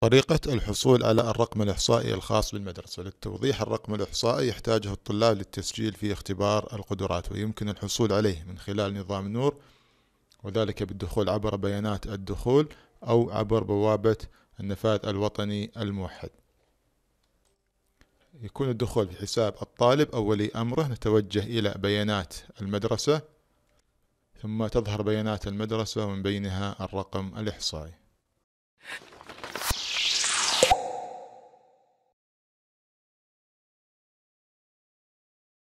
طريقة الحصول على الرقم الإحصائي الخاص بالمدرسة للتوضيح الرقم الإحصائي يحتاجه الطلاب للتسجيل في اختبار القدرات ويمكن الحصول عليه من خلال نظام نور وذلك بالدخول عبر بيانات الدخول أو عبر بوابة النفاذ الوطني الموحد يكون الدخول في حساب الطالب أو ولي أمره نتوجه إلى بيانات المدرسة ثم تظهر بيانات المدرسة ومن بينها الرقم الإحصائي